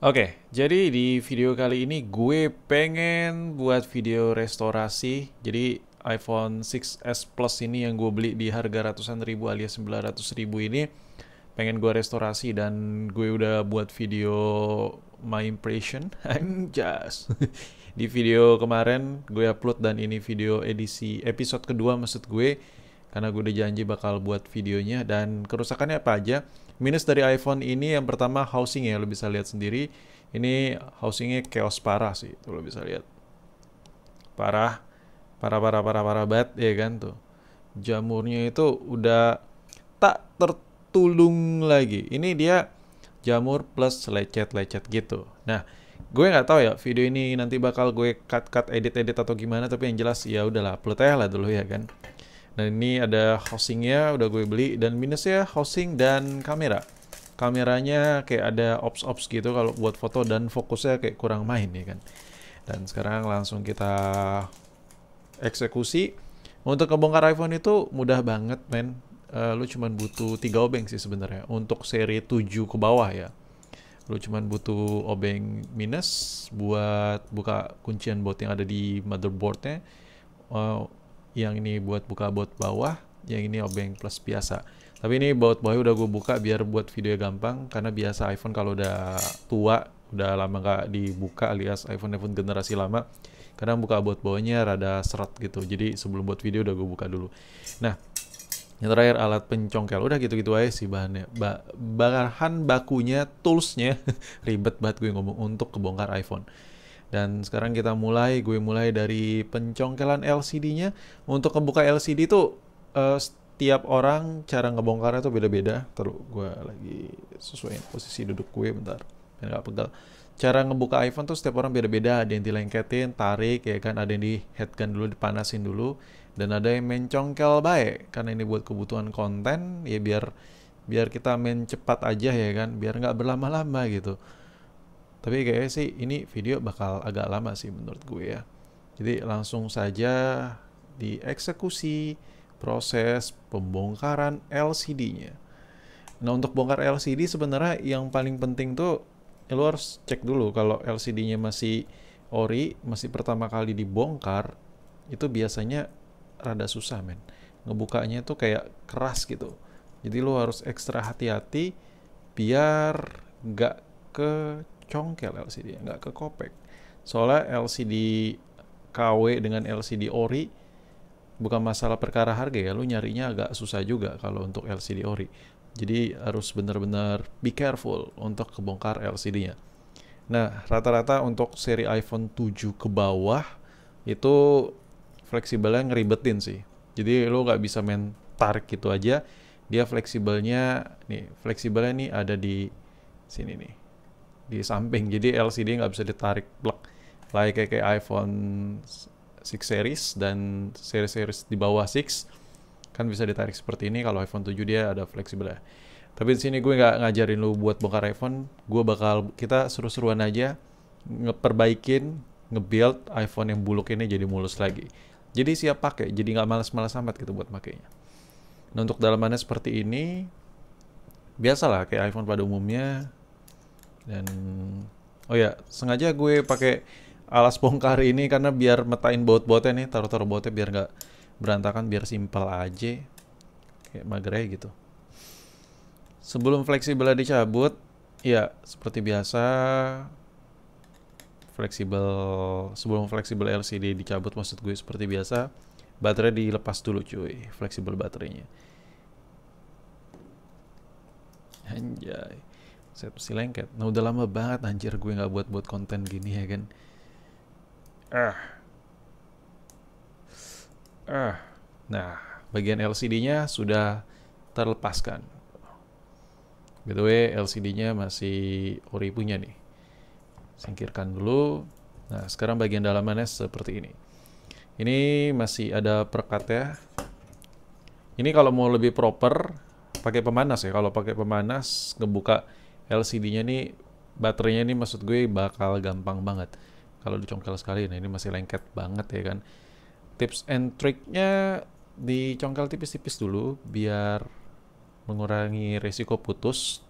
Oke, jadi di video kali ini gue pengen buat video restorasi. Jadi iPhone 6s Plus ini yang gue beli di harga ratusan ribu alias 900 ribu ini pengen gue restorasi dan gue udah buat video my impression I'm just di video kemarin gue upload dan ini video edisi episode kedua maksud gue karena gue udah janji bakal buat videonya dan kerusakannya apa aja Minus dari iPhone ini yang pertama housing ya, lo bisa lihat sendiri. Ini housingnya chaos parah sih, tuh lo bisa lihat. Parah, parah, parah, parah, parah banget ya kan tuh. Jamurnya itu udah tak tertulung lagi. Ini dia jamur plus lecet-lecet gitu. Nah, gue nggak tahu ya video ini nanti bakal gue cut-cut edit-edit atau gimana, tapi yang jelas ya udahlah upload aja lah dulu ya kan. Nah ini ada housingnya udah gue beli dan minusnya housing dan kamera. Kameranya kayak ada ops-ops gitu kalau buat foto dan fokusnya kayak kurang main ya kan. Dan sekarang langsung kita eksekusi. Untuk kebongkar iPhone itu mudah banget men. Uh, lu cuman butuh 3 obeng sih sebenarnya untuk seri 7 ke bawah ya. Lu cuman butuh obeng minus buat buka kuncian bot yang ada di motherboardnya. Uh, yang ini buat buka baut bawah yang ini obeng plus biasa tapi ini baut bawah udah gue buka biar buat video gampang karena biasa iPhone kalau udah tua udah lama nggak dibuka alias iPhone iPhone generasi lama kadang buka baut bawahnya rada seret gitu jadi sebelum buat video udah gue buka dulu nah yang terakhir alat pencongkel udah gitu-gitu aja sih bahannya ba bahan bakunya toolsnya ribet banget gue ngomong untuk kebongkar iPhone dan sekarang kita mulai, gue mulai dari pencongkelan LCD-nya. Untuk membuka LCD itu uh, eh, setiap orang cara ngebongkarnya tuh beda-beda. Terus gue lagi sesuai posisi duduk gue bentar, biar nggak pegal. Cara ngebuka iPhone tuh setiap orang beda-beda. Ada yang dilengketin, tarik, ya kan. Ada yang di headgun dulu, dipanasin dulu. Dan ada yang mencongkel baik, karena ini buat kebutuhan konten, ya biar biar kita main cepat aja ya kan, biar nggak berlama-lama gitu tapi kayaknya sih ini video bakal agak lama sih menurut gue ya. Jadi langsung saja dieksekusi proses pembongkaran LCD-nya. Nah untuk bongkar LCD sebenarnya yang paling penting tuh ya lo harus cek dulu kalau LCD-nya masih ori, masih pertama kali dibongkar, itu biasanya rada susah men. Ngebukanya tuh kayak keras gitu. Jadi lo harus ekstra hati-hati biar gak ke congkel LCD nggak ke kopek soalnya LCD KW dengan LCD ori bukan masalah perkara harga ya lu nyarinya agak susah juga kalau untuk LCD ori jadi harus benar-benar be careful untuk kebongkar LCD-nya nah rata-rata untuk seri iPhone 7 ke bawah itu fleksibelnya ngeribetin sih jadi lu nggak bisa main tarik gitu aja dia fleksibelnya nih fleksibelnya nih ada di sini nih di samping jadi LCD nggak bisa ditarik plug like kayak, kayak iPhone 6 series dan series-series di bawah 6 kan bisa ditarik seperti ini kalau iPhone 7 dia ada fleksibel ya tapi di sini gue nggak ngajarin lu buat bongkar iPhone gue bakal kita seru-seruan aja ngeperbaikin ngebuild iPhone yang buluk ini jadi mulus lagi jadi siap pakai jadi nggak malas-malas amat gitu buat makainya nah untuk dalamannya seperti ini biasalah kayak iPhone pada umumnya dan oh ya, sengaja gue pakai alas bongkar ini karena biar metain baut-bautnya nih, taruh-taruh bautnya biar nggak berantakan, biar simpel aja. Kayak magrey gitu. Sebelum fleksibel dicabut, ya seperti biasa fleksibel sebelum fleksibel LCD dicabut maksud gue seperti biasa baterai dilepas dulu cuy fleksibel baterainya anjay si lengket nah udah lama banget anjir gue nggak buat buat konten gini ya kan ah ah nah bagian LCD-nya sudah terlepaskan by the way LCD-nya masih ori punya nih singkirkan dulu nah sekarang bagian dalamannya seperti ini ini masih ada perkat ya ini kalau mau lebih proper pakai pemanas ya kalau pakai pemanas ngebuka LCD-nya nih baterainya nih maksud gue bakal gampang banget kalau dicongkel sekali nah ini masih lengket banget ya kan tips and triknya dicongkel tipis-tipis dulu biar mengurangi resiko putus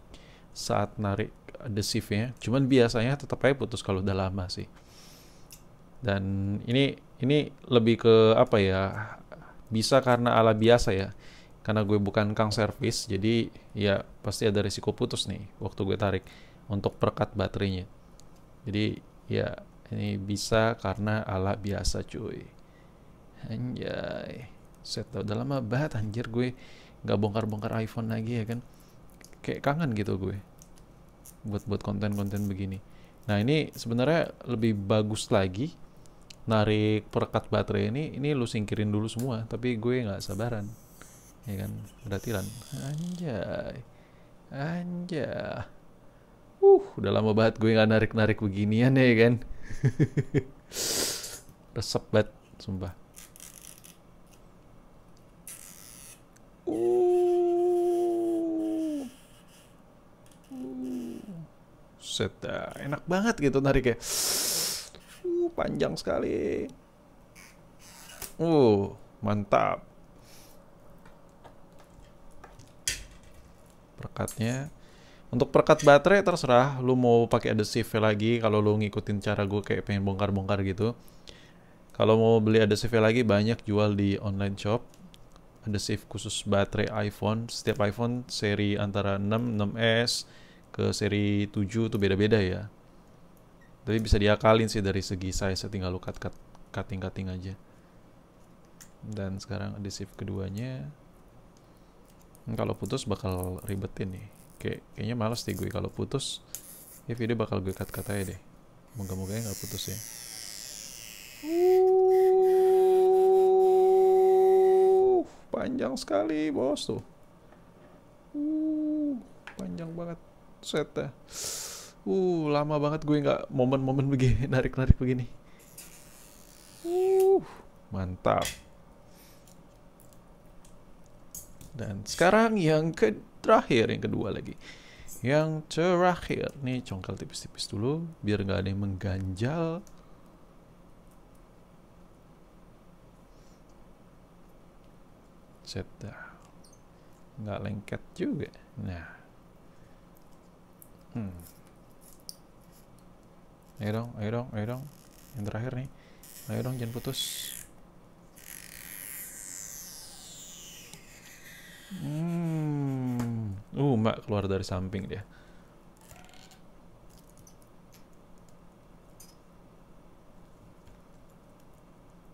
saat narik adhesifnya cuman biasanya tetap aja putus kalau udah lama sih dan ini ini lebih ke apa ya bisa karena ala biasa ya karena gue bukan kang service jadi ya pasti ada risiko putus nih waktu gue tarik untuk perkat baterainya jadi ya ini bisa karena ala biasa cuy anjay set udah lama banget anjir gue nggak bongkar-bongkar iPhone lagi ya kan kayak kangen gitu gue buat buat konten-konten begini nah ini sebenarnya lebih bagus lagi narik perkat baterai ini ini lu singkirin dulu semua tapi gue nggak sabaran ya kan lan anjay anjay uh udah lama banget gue nggak narik narik beginian ya kan resep banget sumpah uh. enak banget gitu nariknya uh, panjang sekali uh mantap perkatnya untuk perkat baterai terserah lu mau pakai adhesive lagi kalau lu ngikutin cara gue kayak pengen bongkar-bongkar gitu kalau mau beli adhesive lagi banyak jual di online shop adhesive khusus baterai iPhone setiap iPhone seri antara 6 6s ke seri 7 tuh beda-beda ya tapi bisa diakalin sih dari segi size tinggal lu cut cut cutting cutting aja dan sekarang adhesive keduanya kalau putus bakal ribetin nih kayak kayaknya males deh gue kalau putus ya video bakal gue cut cut aja deh moga-moga ya nggak putus ya uh, panjang sekali bos tuh uh, panjang banget setnya uh lama banget gue nggak momen-momen begini narik-narik begini uh mantap Dan sekarang yang ke terakhir, yang kedua lagi. Yang terakhir, nih congkel tipis-tipis dulu biar nggak ada yang mengganjal. Set dah. Nggak lengket juga. Nah. Hmm. Ayo dong, ayo dong, ayo dong. Yang terakhir nih. Ayo dong, jangan putus. Hmm. Uh, Mbak keluar dari samping dia.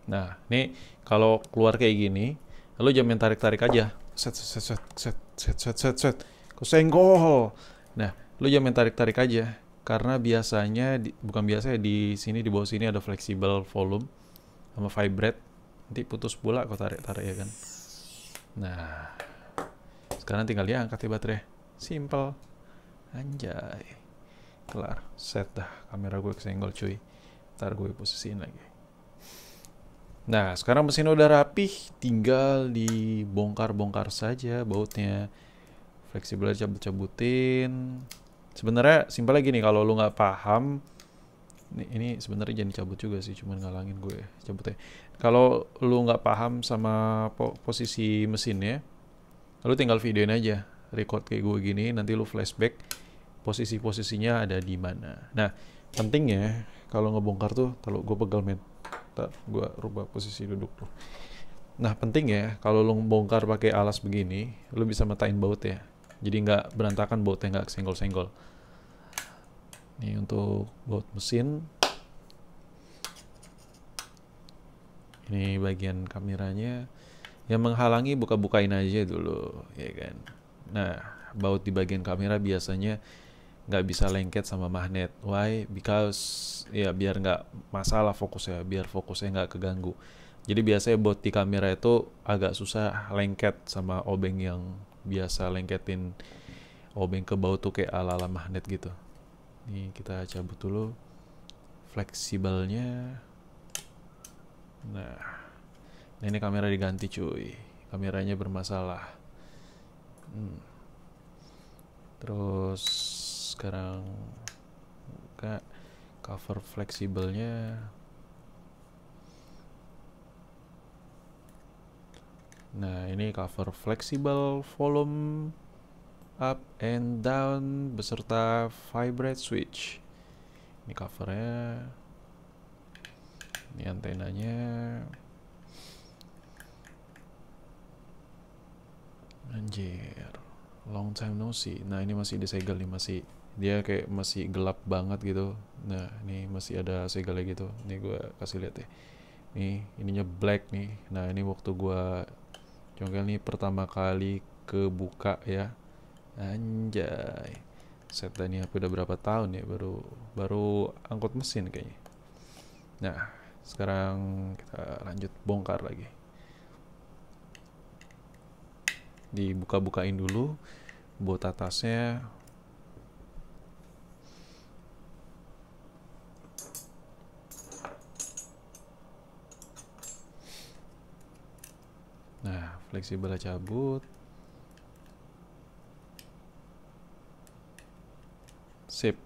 Nah, ini kalau keluar kayak gini, lo jamin tarik-tarik aja. Set, set, set, set, set, set, set, set. Kusenggol. Nah, lu jamin tarik-tarik aja. Karena biasanya, di, bukan biasanya, di sini, di bawah sini ada fleksibel volume sama vibrate. Nanti putus pula kok tarik-tarik ya kan. Nah, sekarang tinggal diangkat ya baterai. Simple. Anjay. Kelar. Set dah. Kamera gue kesenggol cuy. Ntar gue posisiin lagi. Nah, sekarang mesin udah rapih. Tinggal dibongkar-bongkar saja bautnya. Fleksibel cabut-cabutin. Sebenarnya lagi nih. Kalau lu nggak paham, ini, ini sebenarnya jangan cabut juga sih cuman ngalangin gue cabutnya kalau lu nggak paham sama po posisi mesinnya lu tinggal videoin aja, record kayak gue gini, nanti lu flashback posisi-posisinya ada di mana. Nah, penting ya kalau ngebongkar tuh, kalau gue pegal men, tak gue rubah posisi duduk tuh. Nah, penting ya kalau lu ngebongkar pakai alas begini, lu bisa metain baut ya. Jadi nggak berantakan bautnya nggak senggol-senggol. Ini untuk baut mesin, ini bagian kameranya yang menghalangi buka-bukain aja dulu ya kan nah baut di bagian kamera biasanya nggak bisa lengket sama magnet why because ya biar nggak masalah fokus ya biar fokusnya nggak keganggu jadi biasanya baut di kamera itu agak susah lengket sama obeng yang biasa lengketin obeng ke baut tuh kayak ala ala magnet gitu Ini kita cabut dulu fleksibelnya nah ini kamera diganti cuy kameranya bermasalah hmm. terus sekarang kak cover fleksibelnya nah ini cover fleksibel volume up and down beserta vibrate switch ini covernya ini antenanya Anjir. Long time no see. Nah, ini masih disegel nih, masih dia kayak masih gelap banget gitu. Nah, ini masih ada segelnya gitu. Ini gue kasih lihat ya. Nih, ininya black nih. Nah, ini waktu gue jongkel nih pertama kali kebuka ya. Anjay. Set ini HP udah berapa tahun ya baru baru angkut mesin kayaknya. Nah, sekarang kita lanjut bongkar lagi. dibuka-bukain dulu buat atasnya nah fleksibel cabut sip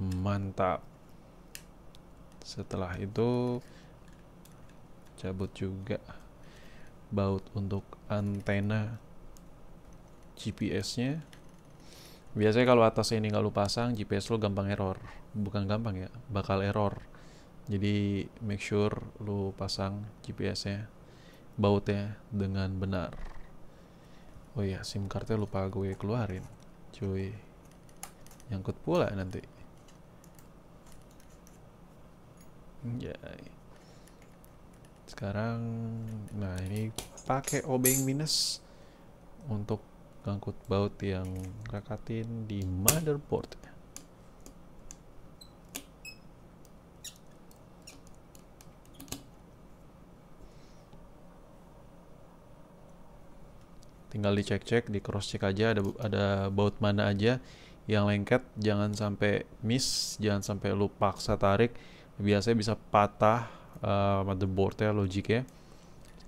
mantap setelah itu cabut juga baut untuk antena GPS-nya. Biasanya kalau atas ini nggak lu pasang, GPS lu gampang error. Bukan gampang ya, bakal error. Jadi make sure lu pasang GPS-nya, bautnya dengan benar. Oh iya, SIM cardnya lupa gue keluarin. Cuy, nyangkut pula nanti. sekarang nah ini pakai obeng minus untuk angkut baut yang rakatin di motherboard. tinggal dicek-cek di cross check aja ada ada baut mana aja yang lengket jangan sampai miss jangan sampai lu paksa tarik biasanya bisa patah uh, motherboardnya logiknya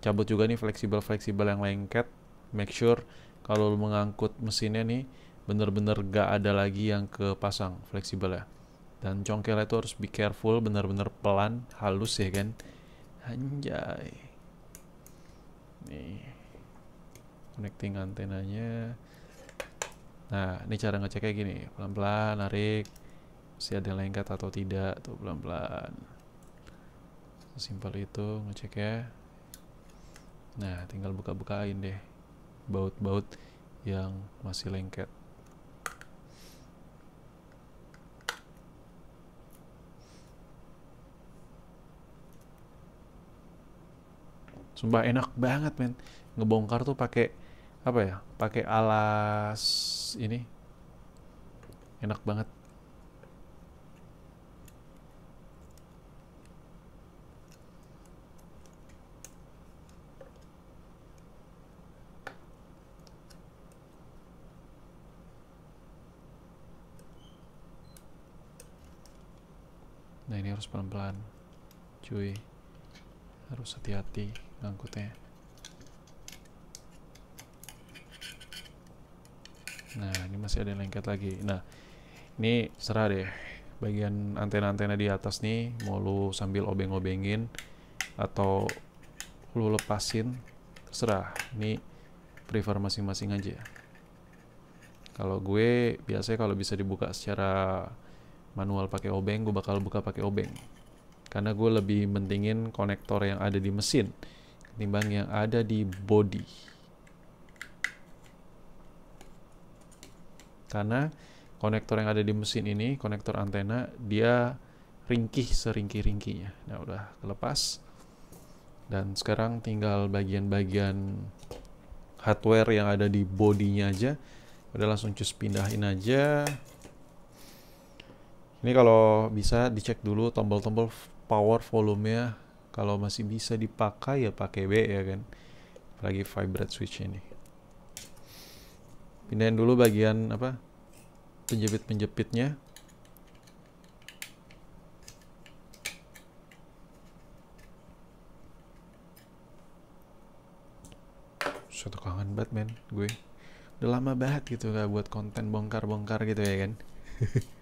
cabut juga nih fleksibel fleksibel yang lengket make sure kalau lu mengangkut mesinnya nih bener-bener gak ada lagi yang kepasang fleksibel ya dan congkel itu harus be careful bener-bener pelan halus ya kan anjay nih connecting antenanya nah ini cara ngeceknya gini pelan-pelan narik masih ada lengket atau tidak tuh pelan-pelan simpel itu ngeceknya. nah tinggal buka-bukain deh baut-baut yang masih lengket Sumpah enak banget men ngebongkar tuh pakai apa ya? Pakai alas ini. Enak banget. harus pelan-pelan cuy harus hati-hati ngangkutnya nah ini masih ada yang lengket lagi nah ini serah deh bagian antena-antena di atas nih mau lu sambil obeng-obengin atau lu lepasin terserah ini prefer masing-masing aja kalau gue biasanya kalau bisa dibuka secara manual pakai obeng gue bakal buka pakai obeng karena gue lebih mentingin konektor yang ada di mesin ketimbang yang ada di body karena konektor yang ada di mesin ini konektor antena dia ringkih seringkih-ringkinya nah udah kelepas dan sekarang tinggal bagian-bagian hardware yang ada di bodinya aja udah langsung cus pindahin aja ini kalau bisa dicek dulu tombol-tombol power volume volumenya kalau masih bisa dipakai ya pakai B ya kan. Lagi vibrate switch ini. Pindahin dulu bagian apa? penjepit-penjepitnya. Suatu kangen Batman gue. Udah lama banget gitu gak buat konten bongkar-bongkar gitu ya kan.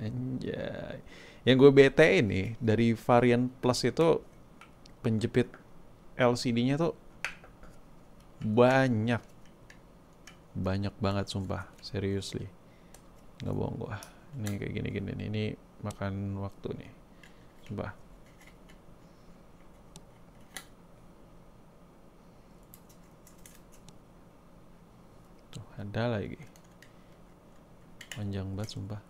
Anjay. Yang gue bete ini dari varian plus itu penjepit LCD-nya tuh banyak. Banyak banget sumpah, seriously. Nggak bohong gue. Ini kayak gini-gini nih. Ini makan waktu nih. Sumpah. Tuh, ada lagi. Panjang banget sumpah.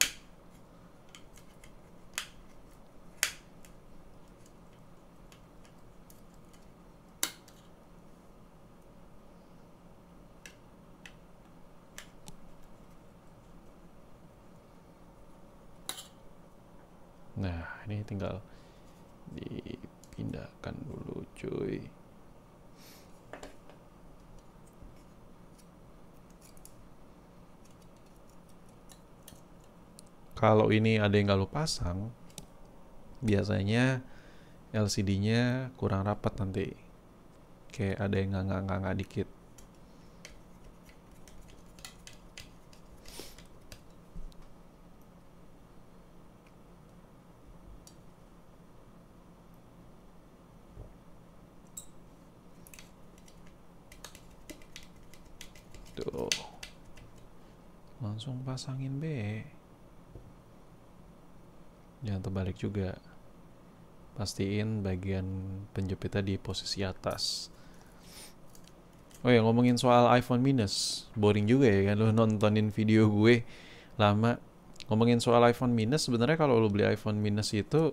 nah ini tinggal dipindahkan dulu cuy kalau ini ada yang nggak lo pasang biasanya LCD-nya kurang rapat nanti kayak ada yang nggak nggak nggak dikit pasangin B jangan terbalik juga pastiin bagian penjepitnya di posisi atas oh ya ngomongin soal iPhone minus boring juga ya kan lo nontonin video gue lama ngomongin soal iPhone minus sebenarnya kalau lo beli iPhone minus itu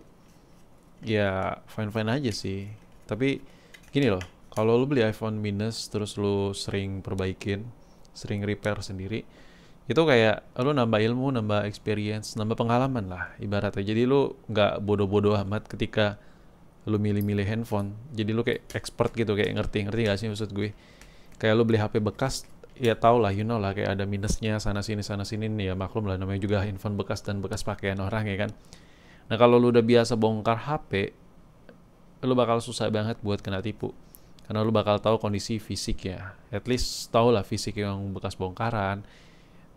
ya fine fine aja sih tapi gini loh kalau lo beli iPhone minus terus lo sering perbaikin sering repair sendiri itu kayak lu nambah ilmu, nambah experience, nambah pengalaman lah ibaratnya. Jadi lu nggak bodoh-bodoh amat ketika lu milih-milih handphone. Jadi lu kayak expert gitu, kayak ngerti, ngerti gak sih maksud gue? Kayak lu beli HP bekas, ya tau lah, you know lah, kayak ada minusnya sana sini sana sini nih ya maklum lah namanya juga handphone bekas dan bekas pakaian orang ya kan. Nah kalau lu udah biasa bongkar HP, lu bakal susah banget buat kena tipu karena lu bakal tahu kondisi fisiknya At least tau lah fisik yang bekas bongkaran,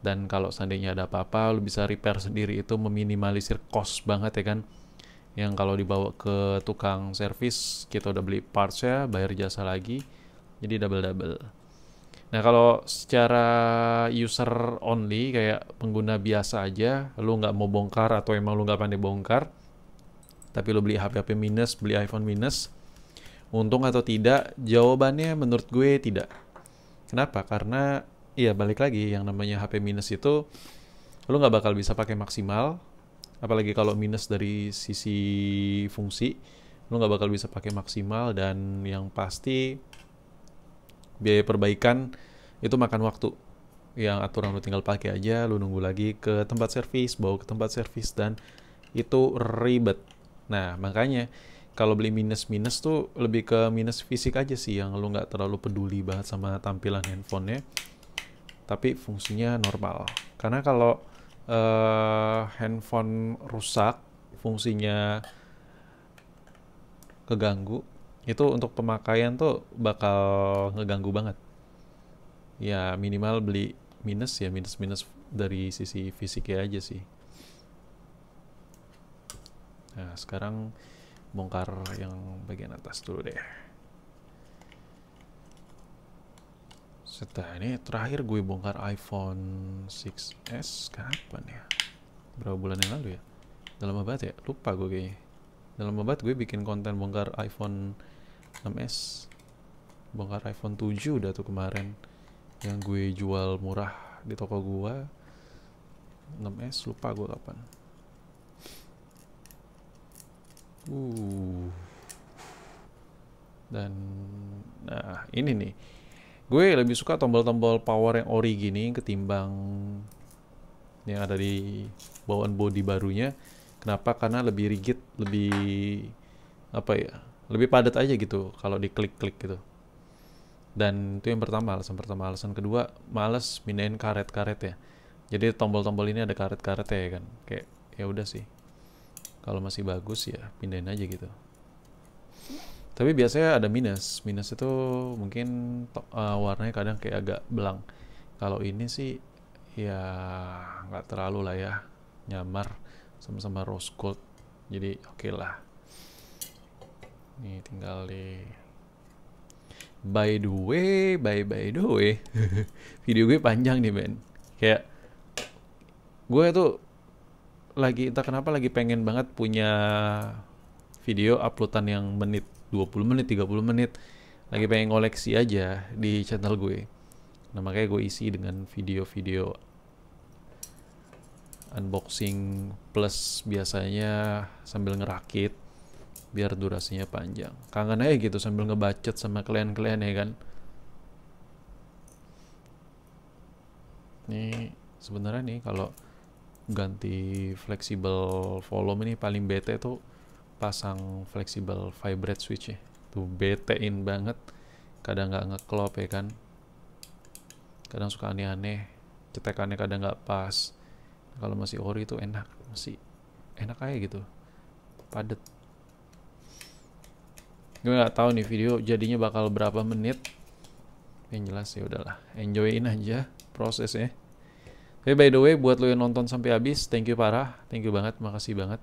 dan kalau seandainya ada apa-apa lu bisa repair sendiri itu meminimalisir cost banget ya kan yang kalau dibawa ke tukang servis kita udah beli parts ya bayar jasa lagi jadi double double nah kalau secara user only kayak pengguna biasa aja lu nggak mau bongkar atau emang lu nggak pandai bongkar tapi lu beli HP HP minus beli iPhone minus untung atau tidak jawabannya menurut gue tidak kenapa karena iya balik lagi yang namanya HP minus itu lo nggak bakal bisa pakai maksimal apalagi kalau minus dari sisi fungsi lo nggak bakal bisa pakai maksimal dan yang pasti biaya perbaikan itu makan waktu yang aturan lo tinggal pakai aja lo nunggu lagi ke tempat servis bawa ke tempat servis dan itu ribet nah makanya kalau beli minus-minus tuh lebih ke minus fisik aja sih yang lo nggak terlalu peduli banget sama tampilan handphonenya tapi fungsinya normal. Karena kalau uh, handphone rusak, fungsinya keganggu, itu untuk pemakaian tuh bakal ngeganggu banget. Ya minimal beli minus ya minus minus dari sisi fisiknya aja sih. Nah sekarang bongkar yang bagian atas dulu deh. Setelah ini terakhir gue bongkar iPhone 6s kapan ya? Berapa bulan yang lalu ya? Dalam banget ya? Lupa gue kayaknya. Dalam banget gue bikin konten bongkar iPhone 6s. Bongkar iPhone 7 udah tuh kemarin yang gue jual murah di toko gue. 6s lupa gue kapan. Uh. Dan nah ini nih gue lebih suka tombol-tombol power yang ori gini ketimbang yang ada di bawaan body barunya kenapa karena lebih rigid lebih apa ya lebih padat aja gitu kalau diklik-klik gitu dan itu yang pertama alasan pertama alasan kedua males minain karet-karet ya jadi tombol-tombol ini ada karet-karet ya kan kayak ya udah sih kalau masih bagus ya pindahin aja gitu tapi biasanya ada minus. Minus itu mungkin uh, warnanya kadang kayak agak belang. Kalau ini sih ya nggak terlalu lah ya nyamar sama-sama rose gold. Jadi oke okay lah. Ini tinggal di By the way, by by the way, video gue panjang nih Ben. Kayak gue tuh lagi entah kenapa lagi pengen banget punya video uploadan yang menit 20 menit 30 menit lagi pengen koleksi aja di channel gue nah makanya gue isi dengan video-video unboxing plus biasanya sambil ngerakit biar durasinya panjang kangen aja gitu sambil ngebacet sama kalian-kalian ya kan Ini sebenarnya nih kalau ganti fleksibel volume ini paling bete tuh pasang fleksibel vibrate switch ya tuh betein banget kadang nggak ngeklop ya kan kadang suka aneh-aneh cetekannya kadang nggak pas kalau masih ori itu enak masih enak aja gitu padet gue nggak tahu nih video jadinya bakal berapa menit yang jelas ya udahlah enjoyin aja prosesnya tapi by the way buat lo yang nonton sampai habis thank you parah thank you banget makasih banget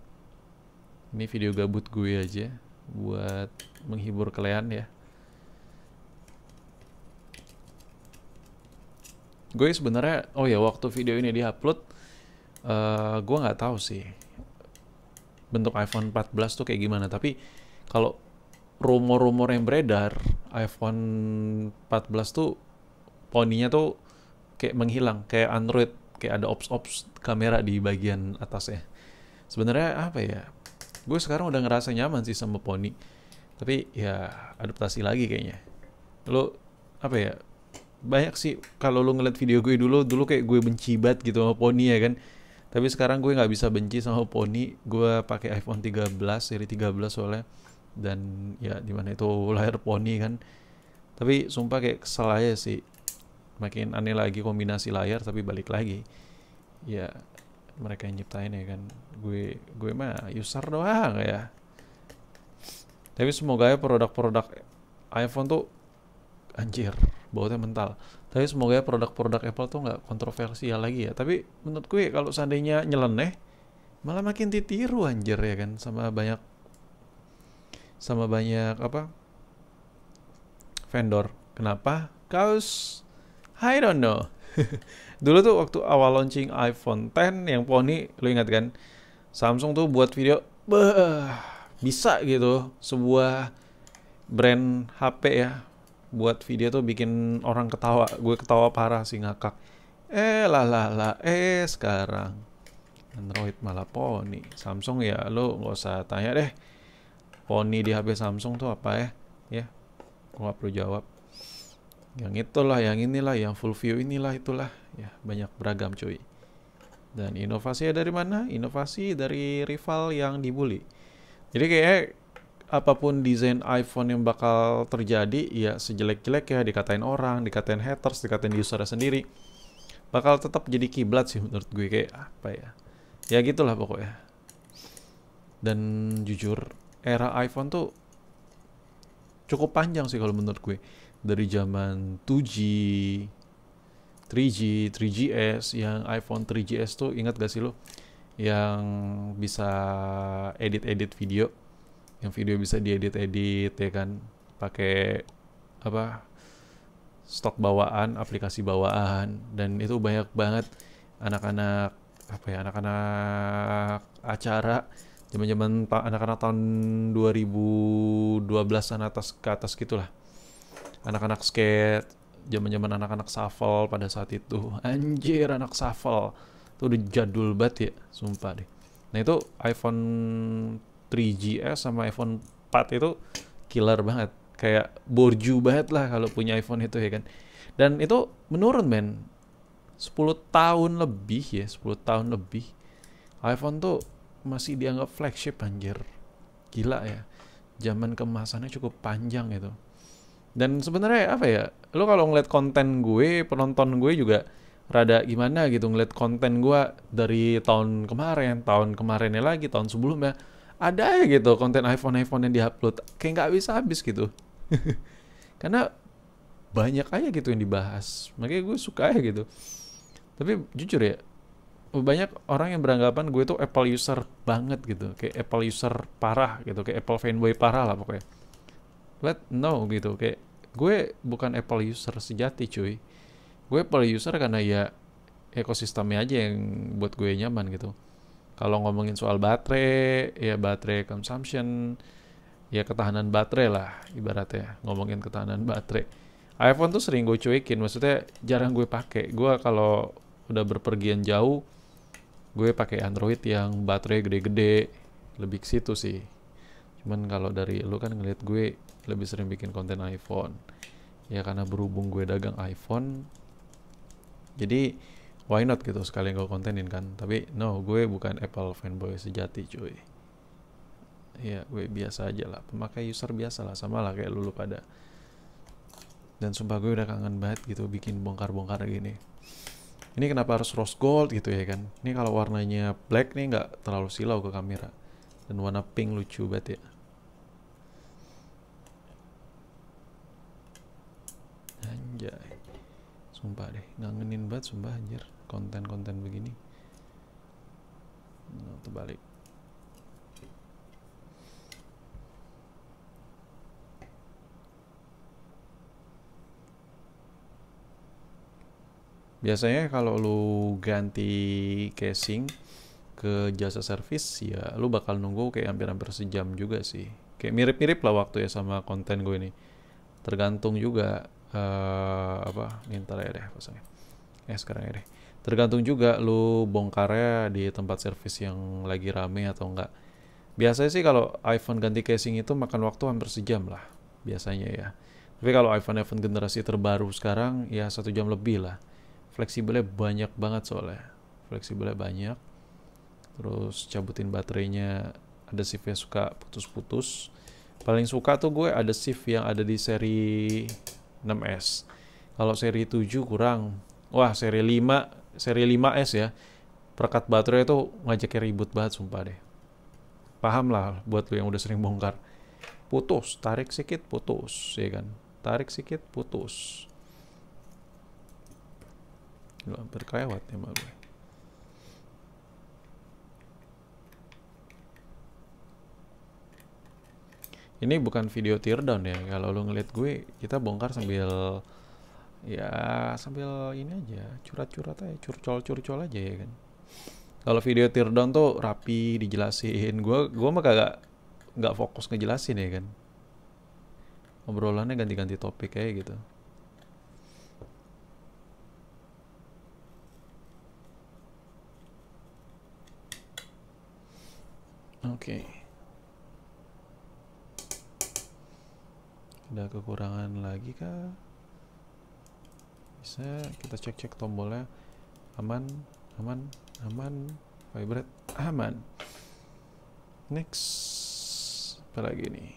ini video gabut gue aja buat menghibur kalian ya. Gue sebenarnya oh ya waktu video ini diupload uh, gue nggak tahu sih bentuk iPhone 14 tuh kayak gimana tapi kalau rumor-rumor yang beredar iPhone 14 tuh poninya tuh kayak menghilang kayak Android kayak ada ops ops kamera di bagian atasnya sebenarnya apa ya gue sekarang udah ngerasa nyaman sih sama poni tapi ya adaptasi lagi kayaknya lo apa ya banyak sih kalau lo ngeliat video gue dulu dulu kayak gue benci banget gitu sama poni ya kan tapi sekarang gue nggak bisa benci sama poni gue pakai iPhone 13 seri 13 soalnya dan ya dimana itu lahir poni kan tapi sumpah kayak kesel aja sih makin aneh lagi kombinasi layar tapi balik lagi ya mereka yang nyiptain ya kan gue gue mah user doang ya tapi semoga ya produk-produk iPhone tuh anjir bautnya mental tapi semoga ya produk-produk Apple tuh nggak kontroversial lagi ya tapi menurut gue kalau seandainya nyeleneh malah makin ditiru anjir ya kan sama banyak sama banyak apa vendor kenapa kaos I don't know Dulu tuh waktu awal launching iPhone 10 yang poni lu ingat kan? Samsung tuh buat video bah, bisa gitu sebuah brand HP ya buat video tuh bikin orang ketawa gue ketawa parah sih ngakak eh lah lah lah eh sekarang Android malah poni Samsung ya lo nggak usah tanya deh poni di HP Samsung tuh apa ya ya gue perlu jawab yang itulah yang inilah yang full view inilah itulah ya banyak beragam cuy dan inovasi dari mana inovasi dari rival yang dibully jadi kayak apapun desain iPhone yang bakal terjadi ya sejelek-jelek ya dikatain orang dikatain haters dikatain user sendiri bakal tetap jadi kiblat sih menurut gue kayak apa ya ya gitulah pokoknya dan jujur era iPhone tuh cukup panjang sih kalau menurut gue dari zaman 2G 3G, 3GS, yang iPhone 3GS tuh ingat gak sih lo? Yang bisa edit-edit video, yang video bisa diedit-edit ya kan, pakai apa stok bawaan, aplikasi bawaan, dan itu banyak banget anak-anak apa ya anak-anak acara zaman-zaman anak-anak tahun 2012 an atas ke atas gitulah anak-anak skate zaman-zaman anak-anak shuffle pada saat itu anjir anak shuffle itu udah jadul banget ya sumpah deh nah itu iPhone 3GS sama iPhone 4 itu killer banget kayak borju banget lah kalau punya iPhone itu ya kan dan itu menurun men 10 tahun lebih ya 10 tahun lebih iPhone tuh masih dianggap flagship anjir gila ya zaman kemasannya cukup panjang gitu dan sebenarnya apa ya lo kalau ngeliat konten gue penonton gue juga rada gimana gitu ngeliat konten gue dari tahun kemarin tahun kemarinnya lagi tahun sebelumnya ada ya gitu konten iPhone iPhone yang diupload kayak nggak bisa habis gitu karena banyak aja gitu yang dibahas makanya gue suka ya gitu tapi jujur ya banyak orang yang beranggapan gue tuh Apple user banget gitu kayak Apple user parah gitu kayak Apple fanboy parah lah pokoknya But no gitu kayak gue bukan Apple user sejati cuy. Gue Apple user karena ya ekosistemnya aja yang buat gue nyaman gitu. Kalau ngomongin soal baterai, ya baterai consumption, ya ketahanan baterai lah ibaratnya. Ngomongin ketahanan baterai. iPhone tuh sering gue cuekin, maksudnya jarang gue pakai. Gue kalau udah berpergian jauh, gue pakai Android yang baterai gede-gede, lebih ke situ sih. Cuman kalau dari lu kan ngeliat gue lebih sering bikin konten iPhone ya karena berhubung gue dagang iPhone jadi why not gitu sekali gue kontenin kan tapi no gue bukan Apple fanboy sejati cuy ya gue biasa aja lah pemakai user biasa lah sama lah kayak lulu pada dan sumpah gue udah kangen banget gitu bikin bongkar-bongkar gini ini kenapa harus rose gold gitu ya kan ini kalau warnanya black nih nggak terlalu silau ke kamera dan warna pink lucu banget ya anjay sumpah deh ngangenin banget sumpah anjir konten-konten begini nah, terbalik biasanya kalau lu ganti casing ke jasa servis ya lu bakal nunggu kayak hampir-hampir sejam juga sih kayak mirip-mirip lah waktu ya sama konten gue ini tergantung juga uh, apa ntar ya deh pasangnya ya sekarang ya deh tergantung juga lu bongkarnya di tempat servis yang lagi rame atau enggak biasanya sih kalau iPhone ganti casing itu makan waktu hampir sejam lah biasanya ya tapi kalau iPhone iPhone generasi terbaru sekarang ya satu jam lebih lah fleksibelnya banyak banget soalnya fleksibelnya banyak terus cabutin baterainya ada yang suka putus-putus paling suka tuh gue ada shift yang ada di seri 6S. Kalau seri 7 kurang. Wah, seri 5, seri 5S ya. Perkat baterai itu ngajaknya ribut banget sumpah deh. Paham lah buat lu yang udah sering bongkar. Putus, tarik sikit, putus, ya kan. Tarik sikit, putus. Lu hampir kelewat ya gue. ini bukan video teardown ya kalau lu ngeliat gue kita bongkar sambil ya sambil ini aja curat-curat aja curcol-curcol aja ya kan kalau video teardown tuh rapi dijelasin gue gue mah kagak nggak fokus ngejelasin ya kan obrolannya ganti-ganti topik kayak gitu oke okay. ada kekurangan lagi kah bisa kita cek-cek tombolnya aman aman aman vibrate aman next apa lagi nih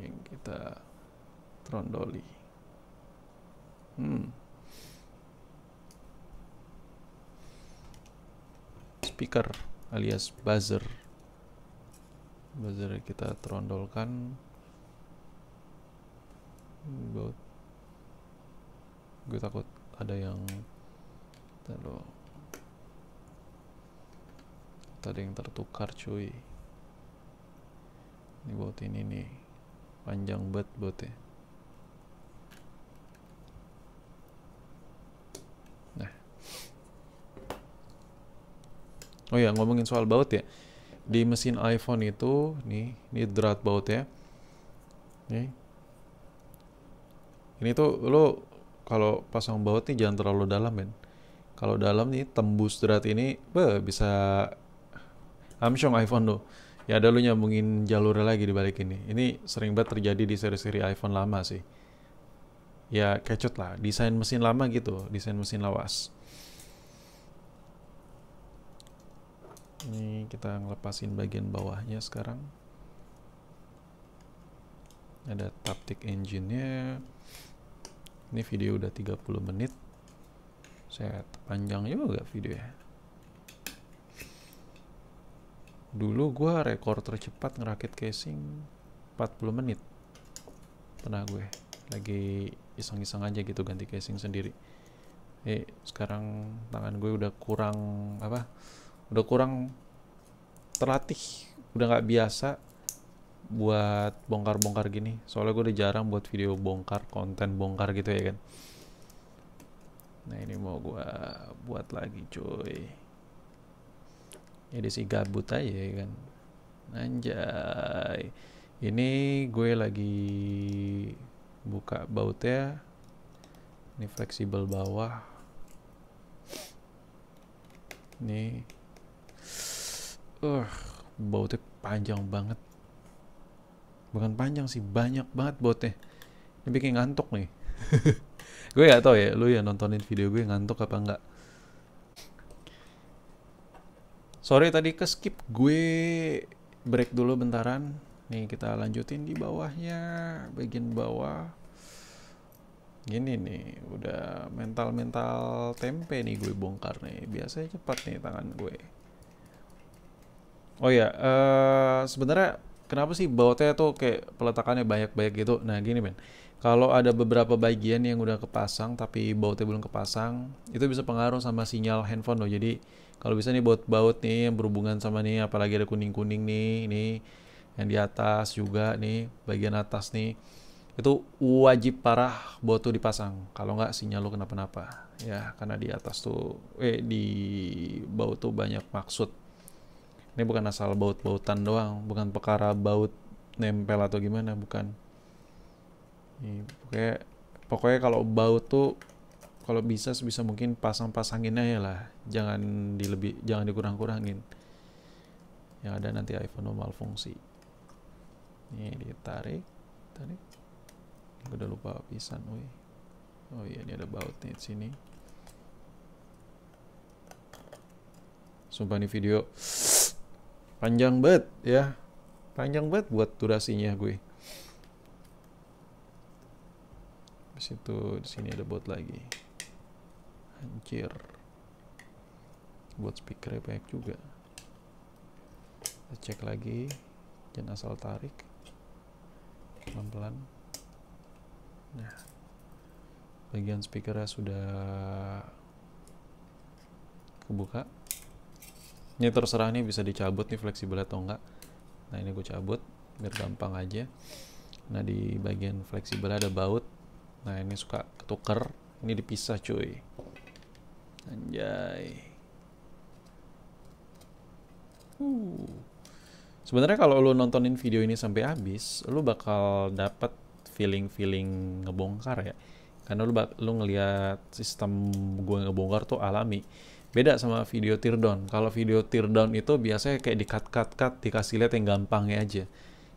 yang kita trondoli hmm speaker alias buzzer buzzer kita trondolkan gue takut ada yang terlalu tadi yang tertukar cuy ini buat ini nih panjang banget buatnya nah oh ya ngomongin soal baut ya di mesin iPhone itu nih ini drat baut ya nih ini tuh lo kalau pasang baut nih jangan terlalu dalam men kalau dalam nih tembus drat ini be, bisa Amsyong iPhone tuh, ya ada lu nyambungin jalurnya lagi di balik ini ini sering banget terjadi di seri-seri iPhone lama sih ya kecut lah desain mesin lama gitu desain mesin lawas ini kita ngelepasin bagian bawahnya sekarang ada taptic engine-nya ini video udah 30 menit saya panjang juga video ya dulu gua rekor tercepat ngerakit casing 40 menit pernah gue lagi iseng-iseng aja gitu ganti casing sendiri eh sekarang tangan gue udah kurang apa udah kurang terlatih udah nggak biasa buat bongkar-bongkar gini soalnya gue udah jarang buat video bongkar konten bongkar gitu ya kan nah ini mau gue buat lagi cuy ini si gabut aja ya kan anjay ini gue lagi buka bautnya ini fleksibel bawah ini uh bautnya panjang banget bukan panjang sih banyak banget botnya ini bikin ngantuk nih gue gak tau ya lu ya nontonin video gue ngantuk apa enggak sorry tadi ke skip gue break dulu bentaran nih kita lanjutin di bawahnya bagian bawah gini nih udah mental-mental tempe nih gue bongkar nih biasanya cepat nih tangan gue oh ya uh, sebenarnya kenapa sih bautnya tuh kayak peletakannya banyak-banyak gitu nah gini men kalau ada beberapa bagian yang udah kepasang tapi bautnya belum kepasang itu bisa pengaruh sama sinyal handphone loh jadi kalau bisa nih baut-baut nih yang berhubungan sama nih apalagi ada kuning-kuning nih ini yang di atas juga nih bagian atas nih itu wajib parah baut tuh dipasang kalau nggak sinyal lo kenapa-napa ya karena di atas tuh eh di baut tuh banyak maksud ini bukan asal baut-bautan doang bukan perkara baut nempel atau gimana bukan ini iya, pokoknya pokoknya kalau baut tuh kalau bisa sebisa mungkin pasang-pasangin aja lah jangan di lebih jangan dikurang-kurangin yang ada nanti iPhone normal fungsi. ini ditarik tarik gue udah lupa pisan woi oh iya ini ada bautnya di sini sumpah nih video Panjang banget ya. Panjang banget buat durasinya gue. Di situ di sini ada bot lagi. Hancur. Buat speaker banyak juga. cek lagi. Jangan asal tarik. Pelan-pelan. Nah. Bagian speakernya sudah kebuka ini terserah nih bisa dicabut nih fleksibel atau enggak nah ini gue cabut biar gampang aja nah di bagian fleksibel ada baut nah ini suka ketuker ini dipisah cuy anjay uh. sebenarnya kalau lo nontonin video ini sampai habis lo bakal dapat feeling-feeling ngebongkar ya karena lu lu ngelihat sistem gue ngebongkar tuh alami beda sama video teardown kalau video teardown itu biasanya kayak di cut cut cut dikasih lihat yang gampangnya aja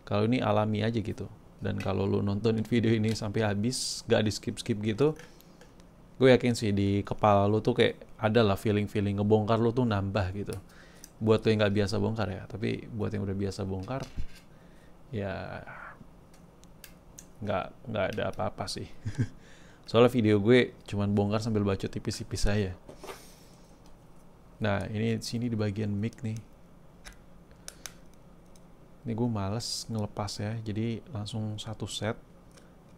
kalau ini alami aja gitu dan kalau lu nonton video ini sampai habis gak di skip skip gitu gue yakin sih di kepala lu tuh kayak ada lah feeling feeling ngebongkar lu tuh nambah gitu buat lo yang gak biasa bongkar ya tapi buat yang udah biasa bongkar ya nggak nggak ada apa-apa sih soalnya video gue cuman bongkar sambil baca tipis-tipis saya Nah, ini sini di bagian mic nih. Ini gue males ngelepas ya, jadi langsung satu set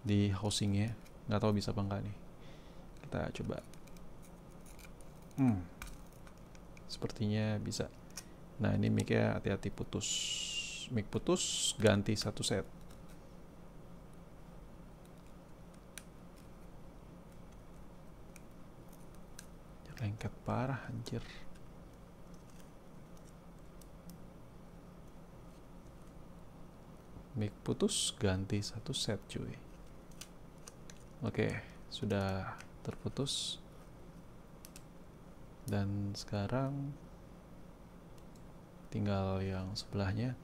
di housingnya. Nggak tahu bisa apa enggak nih. Kita coba. Hmm. Sepertinya bisa. Nah, ini mic-nya hati-hati putus. Mic putus, ganti satu set. lengket parah anjir make putus ganti satu set cuy oke sudah terputus dan sekarang tinggal yang sebelahnya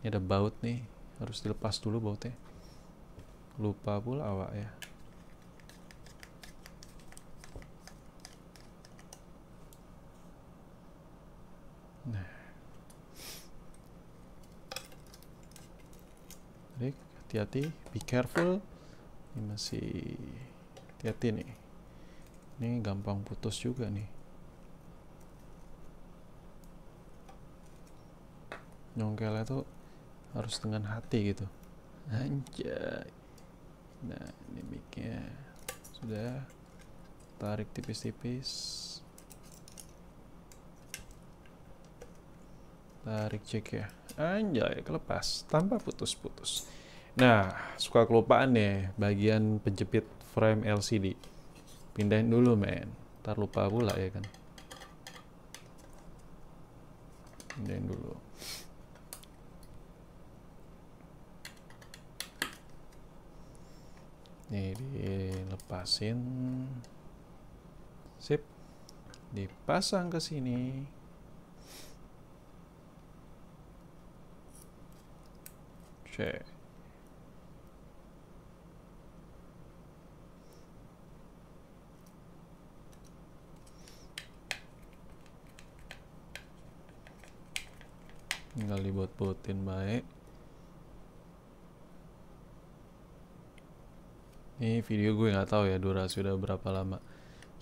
ini ada baut nih harus dilepas dulu bautnya lupa pula awak ya hati-hati be careful ini masih hati-hati nih ini gampang putus juga nih nyongkelnya tuh harus dengan hati gitu anjay nah ini miknya sudah tarik tipis-tipis tarik cek ya anjay kelepas tanpa putus-putus Nah, suka kelupaan ya bagian penjepit frame LCD. Pindahin dulu, men. Ntar lupa pula ya kan. Pindahin dulu. Ini dilepasin. Sip. Dipasang ke sini. Cek. tinggal dibot-botin baik ini video gue nggak tahu ya durasi udah berapa lama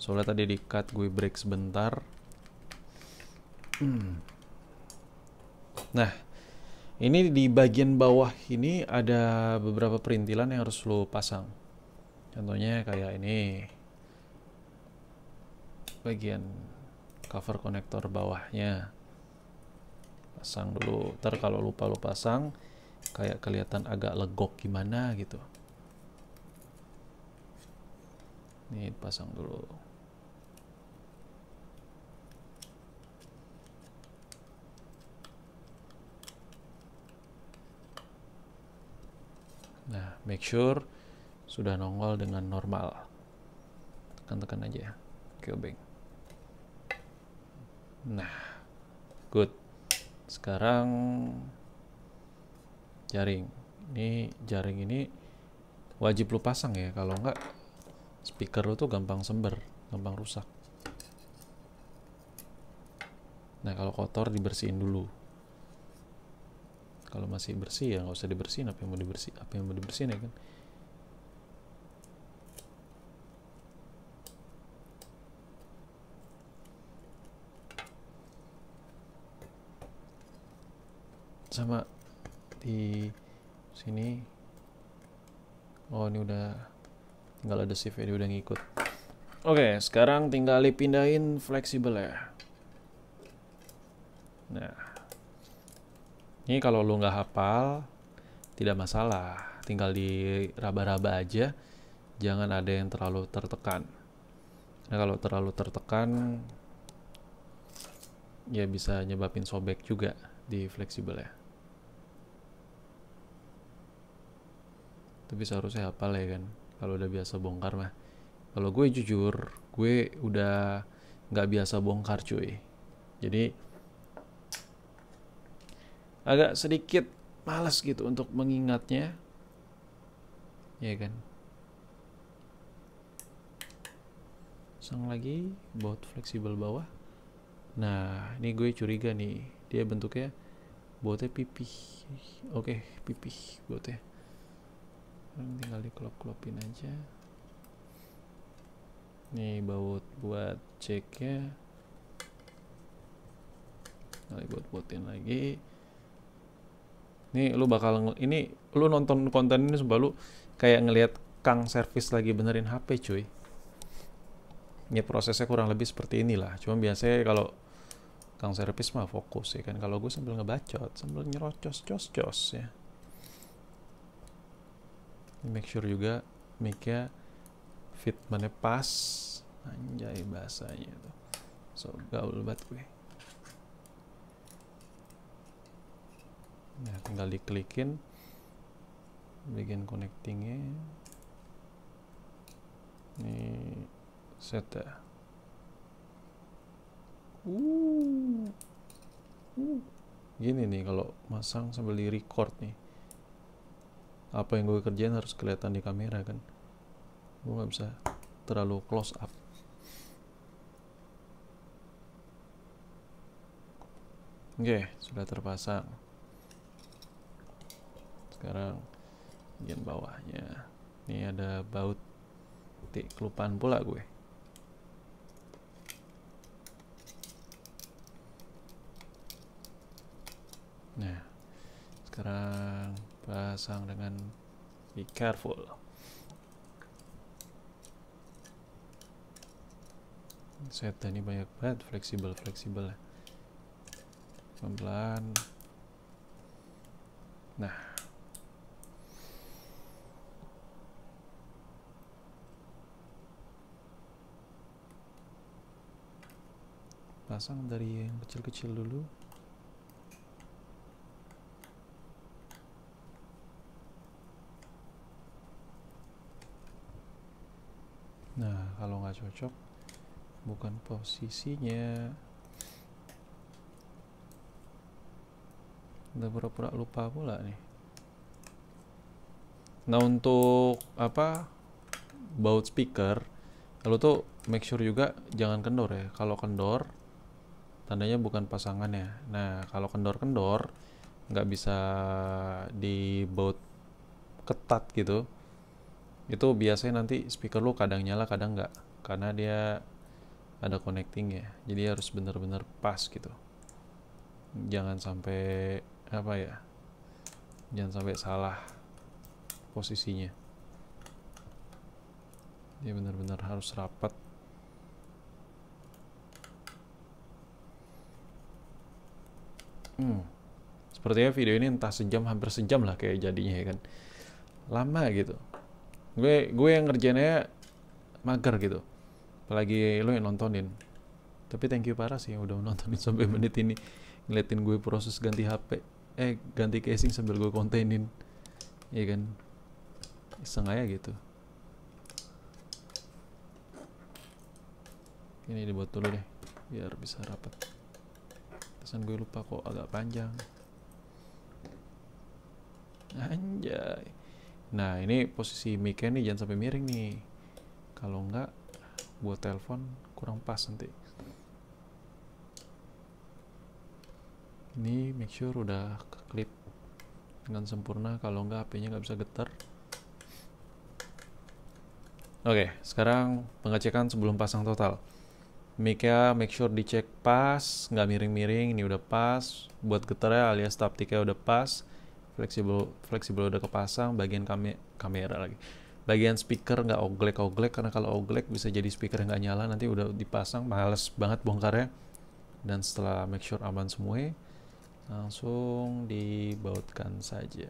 soalnya tadi di cut gue break sebentar hmm. nah ini di bagian bawah ini ada beberapa perintilan yang harus lo pasang contohnya kayak ini bagian cover konektor bawahnya pasang dulu ntar kalau lupa lu pasang kayak kelihatan agak legok gimana gitu ini pasang dulu nah make sure sudah nongol dengan normal tekan-tekan aja ya nah good sekarang jaring ini jaring ini wajib lu pasang ya kalau enggak speaker lu tuh gampang sember gampang rusak nah kalau kotor dibersihin dulu kalau masih bersih ya nggak usah dibersihin apa yang mau dibersih apa yang mau dibersihin ya kan sama di sini oh ini udah tinggal ada shift ya udah ngikut oke okay, sekarang tinggal dipindahin fleksibel ya nah ini kalau lu nggak hafal tidak masalah tinggal diraba-raba aja jangan ada yang terlalu tertekan nah kalau terlalu tertekan ya bisa nyebabin sobek juga di fleksibel ya tapi seharusnya apa lah ya kan kalau udah biasa bongkar mah kalau gue jujur gue udah nggak biasa bongkar cuy jadi agak sedikit malas gitu untuk mengingatnya ya kan sang lagi baut fleksibel bawah nah ini gue curiga nih dia bentuknya bautnya pipih oke pipih bautnya paling tinggal klop klopin aja nih baut buat ceknya kali buat buatin lagi nih lu bakal ini lu nonton konten ini sebab lu kayak ngelihat kang servis lagi benerin HP cuy ya prosesnya kurang lebih seperti inilah cuma biasanya kalau kang servis mah fokus ya kan kalau gue sambil ngebacot sambil nyerocos cos cos ya make sure juga mic-nya fitmentnya pas anjay bahasanya tuh so gaul banget gue nah tinggal diklikin bikin connectingnya ini set ya uh. uh. gini nih kalau masang sambil di record nih apa yang gue kerjain harus kelihatan di kamera kan gue nggak bisa terlalu close up oke sudah terpasang sekarang bagian bawahnya ini ada baut titik kelupaan pula gue nah sekarang pasang dengan be careful set ini banyak banget fleksibel fleksibel ya. pelan pelan nah pasang dari yang kecil-kecil dulu nggak cocok bukan posisinya udah pura-pura lupa pula nih nah untuk apa baut speaker lalu tuh make sure juga jangan kendor ya kalau kendor tandanya bukan pasangannya nah kalau kendor-kendor nggak bisa di baut ketat gitu itu biasanya nanti speaker lu kadang nyala kadang nggak karena dia ada connecting ya jadi harus benar-benar pas gitu jangan sampai apa ya jangan sampai salah posisinya dia benar-benar harus rapat hmm. sepertinya video ini entah sejam hampir sejam lah kayak jadinya ya kan lama gitu gue gue yang ngerjainnya mager gitu apalagi lu yang nontonin tapi thank you para sih yang udah nontonin sampai menit ini ngeliatin gue proses ganti HP eh ganti casing sambil gue kontenin iya kan iseng aja gitu ini dibuat dulu deh biar bisa rapat pesan gue lupa kok agak panjang anjay nah ini posisi mic nih jangan sampai miring nih kalau enggak buat telepon kurang pas nanti ini make sure udah ke clip dengan sempurna kalau enggak HP-nya nggak bisa getar Oke, okay, sekarang pengecekan sebelum pasang total. Mic-nya make sure dicek pas, nggak miring-miring, ini udah pas. Buat ya alias stop udah pas. Fleksibel, fleksibel udah kepasang, bagian kame kamera lagi bagian speaker nggak oglek-oglek karena kalau oglek bisa jadi speaker nggak nyala nanti udah dipasang males banget bongkarnya dan setelah make sure aman semua langsung dibautkan saja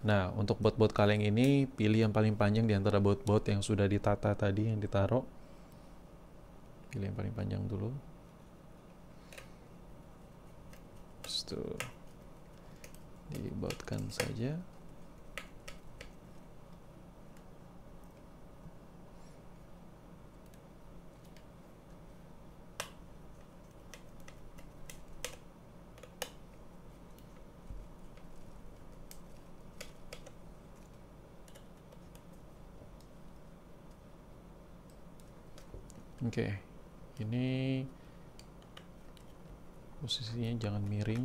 nah untuk baut-baut kaleng ini pilih yang paling panjang di antara baut-baut yang sudah ditata tadi yang ditaruh pilih yang paling panjang dulu Terus itu dibautkan saja oke okay. ini posisinya jangan miring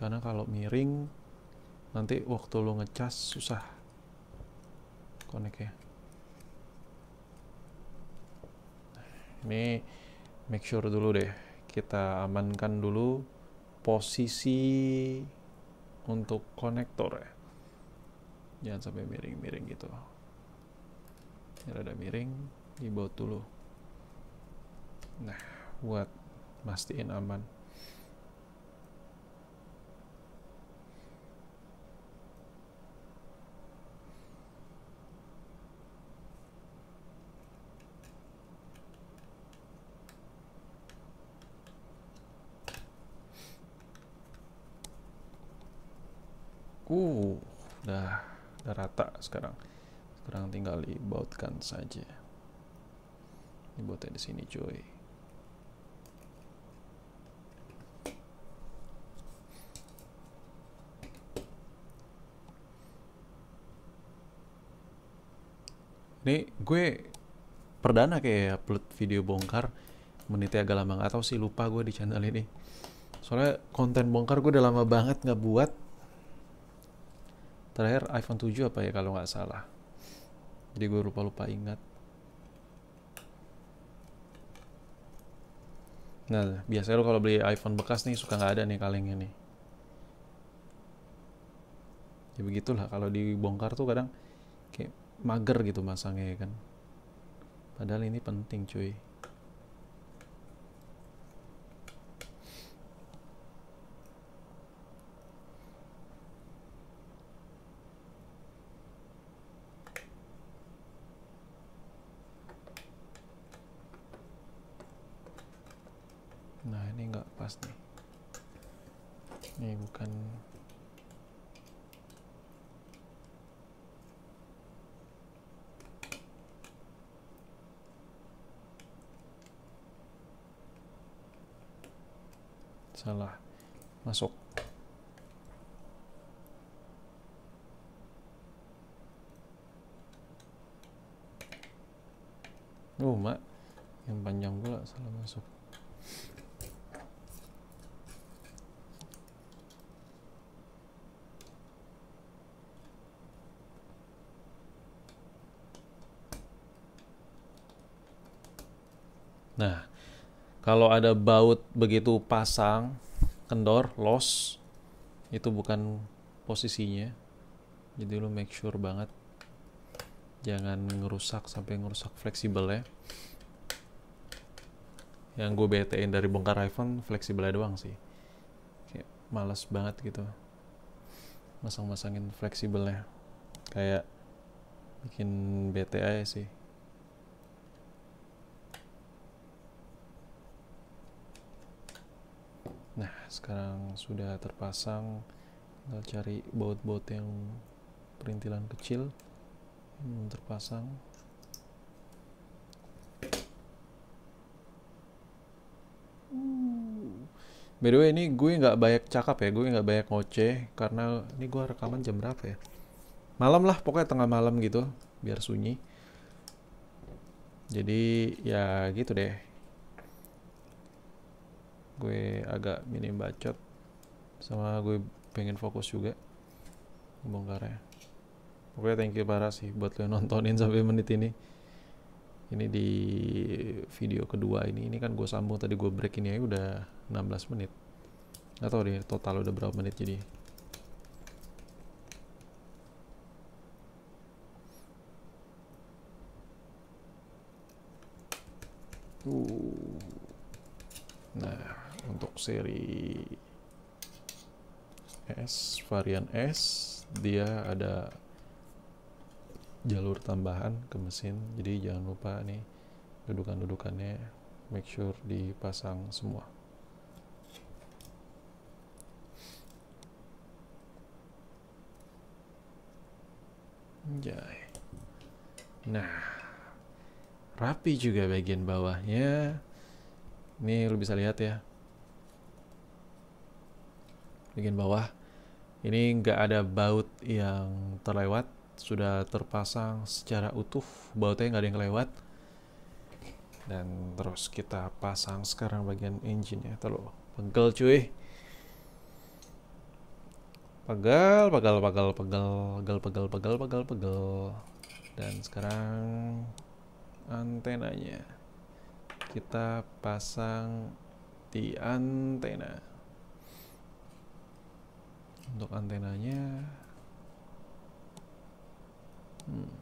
karena kalau miring nanti waktu lo ngecas susah connect ya ini make sure dulu deh kita amankan dulu posisi untuk konektor ya jangan sampai miring-miring gitu ini rada miring di baut dulu nah buat mastiin aman Uh, dah udah rata sekarang sekarang tinggal dibautkan saja ini dibautnya di sini cuy ini gue perdana kayak upload video bongkar menitnya agak lama atau sih lupa gue di channel ini soalnya konten bongkar gue udah lama banget nggak buat terakhir iPhone 7 apa ya kalau nggak salah jadi gue lupa-lupa ingat nah biasanya lo kalau beli iPhone bekas nih suka nggak ada nih kalengnya nih ya begitulah kalau dibongkar tuh kadang kayak mager gitu masangnya ya kan padahal ini penting cuy Nah, kalau ada baut begitu pasang, kendor, los, itu bukan posisinya. Jadi lo make sure banget jangan ngerusak sampai ngerusak fleksibel ya Yang gue betein dari bongkar iPhone fleksibelnya doang sih. Kayak males banget gitu. Masang-masangin fleksibelnya. Kayak bikin BTI sih sekarang sudah terpasang tinggal cari baut-baut yang perintilan kecil yang terpasang By the way ini gue nggak banyak cakap ya, gue nggak banyak ngoceh karena ini gue rekaman jam berapa ya? Malam lah, pokoknya tengah malam gitu, biar sunyi. Jadi ya gitu deh gue agak minim bacot sama gue pengen fokus juga bongkarnya pokoknya thank you para sih buat lo nontonin sampai menit ini ini di video kedua ini ini kan gue sambung tadi gue break ini aja udah 16 menit nggak tahu deh total udah berapa menit jadi Uh. Nah untuk seri S varian S dia ada jalur tambahan ke mesin jadi jangan lupa nih dudukan-dudukannya make sure dipasang semua Jai. Nah, rapi juga bagian bawahnya. Ini lu bisa lihat ya bagian bawah ini nggak ada baut yang terlewat sudah terpasang secara utuh bautnya nggak ada yang lewat dan terus kita pasang sekarang bagian engine ya terlalu pegel cuy pegel pegel pegel pegel pegel pegel pegel pegel, pegel. dan sekarang antenanya kita pasang di antena untuk antenanya hmm.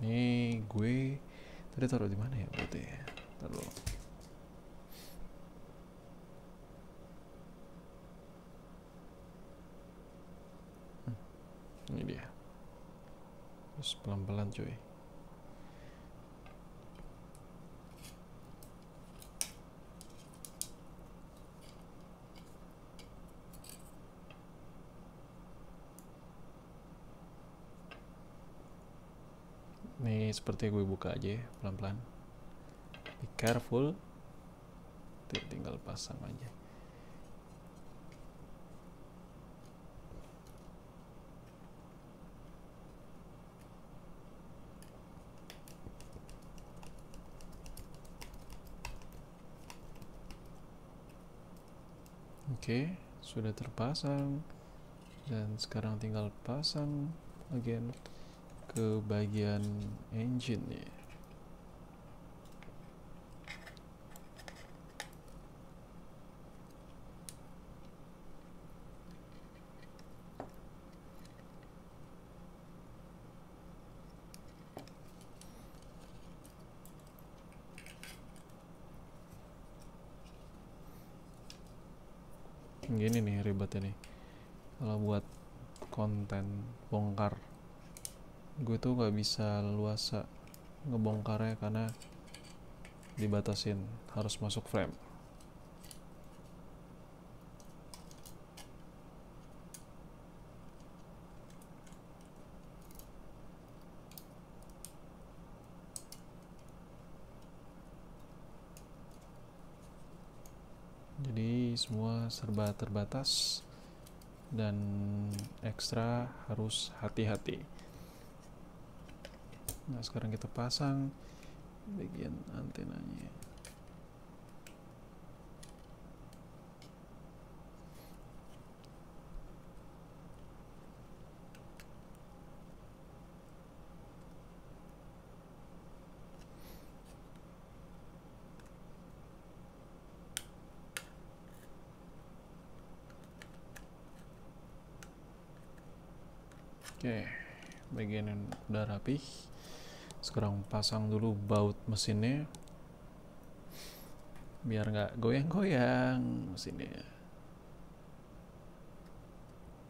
ini gue tadi taruh di mana ya berarti ya? taruh hmm. ini dia terus pelan-pelan cuy ini seperti gue buka aja ya, pelan-pelan be careful tinggal pasang aja Oke, okay, sudah terpasang dan sekarang tinggal pasang bagian ke bagian engine nih gini nih ribet ini kalau buat konten bongkar gue tuh nggak bisa luasa ngebongkarnya karena dibatasin harus masuk frame jadi semua serba terbatas dan ekstra harus hati-hati nah sekarang kita pasang bagian antenanya Oke, okay, bagian yang udah rapih sekarang pasang dulu baut mesinnya biar nggak goyang-goyang mesinnya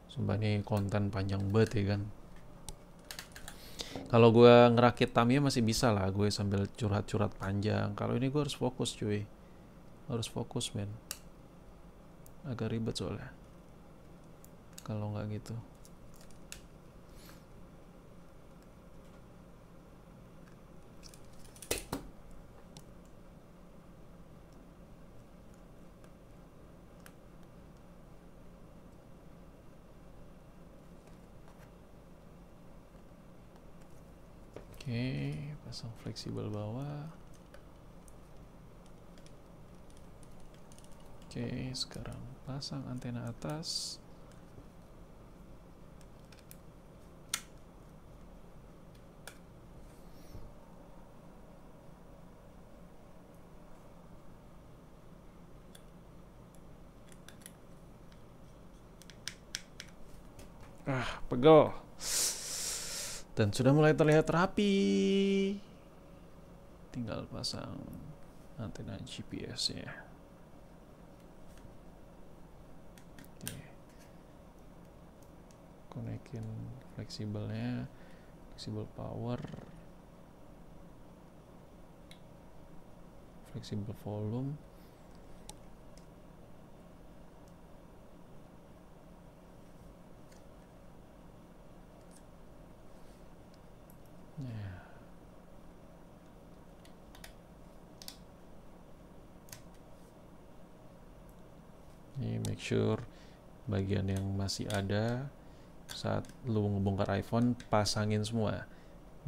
sumpah ini konten panjang banget ya kan kalau gue ngerakit Tamiya masih bisa lah gue sambil curhat-curhat panjang kalau ini gue harus fokus cuy harus fokus men agak ribet soalnya kalau nggak gitu Oke, pasang fleksibel bawah oke sekarang pasang antena atas ah pegel dan sudah mulai terlihat rapi. Tinggal pasang antena GPS-nya. konekin fleksibelnya fleksibel power fleksibel volume hancur bagian yang masih ada saat lu ngebongkar iPhone pasangin semua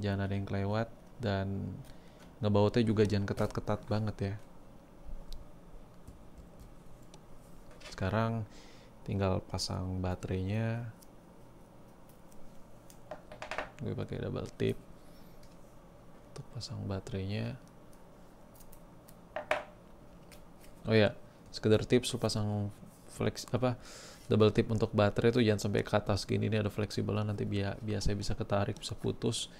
jangan ada yang kelewat dan ngebautnya juga jangan ketat-ketat banget ya sekarang tinggal pasang baterainya gue pakai double tip untuk pasang baterainya oh ya sekedar tips pasang flex apa double tip untuk baterai tuh jangan sampai ke atas gini ini ada fleksibelnya nanti bi biasa bisa ketarik bisa putus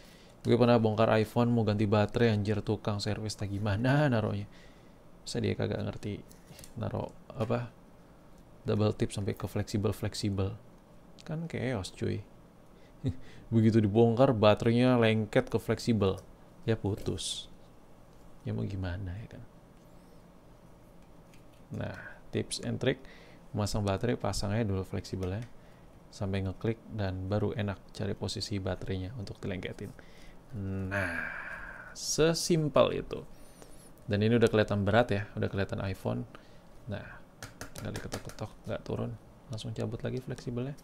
gue pernah bongkar iPhone mau ganti baterai anjir tukang servis tak gimana naruhnya saya dia kagak ngerti naruh apa double tip sampai ke fleksibel fleksibel kan keos cuy begitu dibongkar baterainya lengket ke fleksibel ya putus ya mau gimana ya kan nah tips and trick Memasang baterai, pasang aja dulu fleksibel ya. Sampai ngeklik dan baru enak cari posisi baterainya untuk dilengketin. Nah, sesimpel itu. Dan ini udah kelihatan berat ya, udah kelihatan iPhone. Nah, nggak diketok-ketok, nggak turun. Langsung cabut lagi fleksibelnya.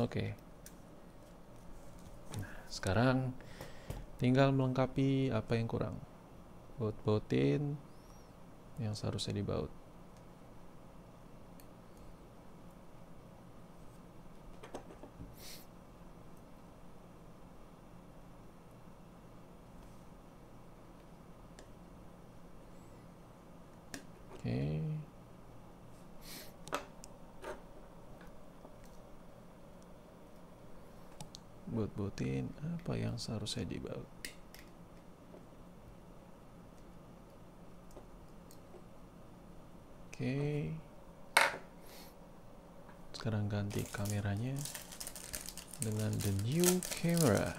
Oke. Nah, sekarang tinggal melengkapi apa yang kurang. Baut-bautin yang seharusnya dibaut. buat-buatin apa yang seharusnya dibaut oke sekarang ganti kameranya dengan the new camera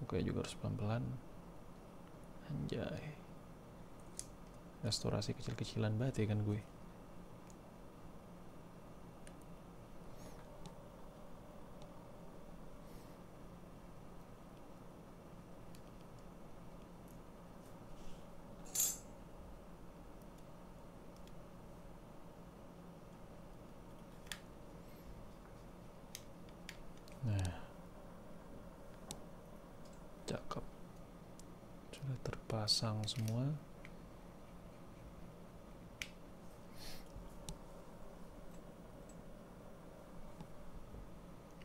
oke juga harus pelan-pelan anjay restorasi kecil-kecilan banget ya kan gue pasang semua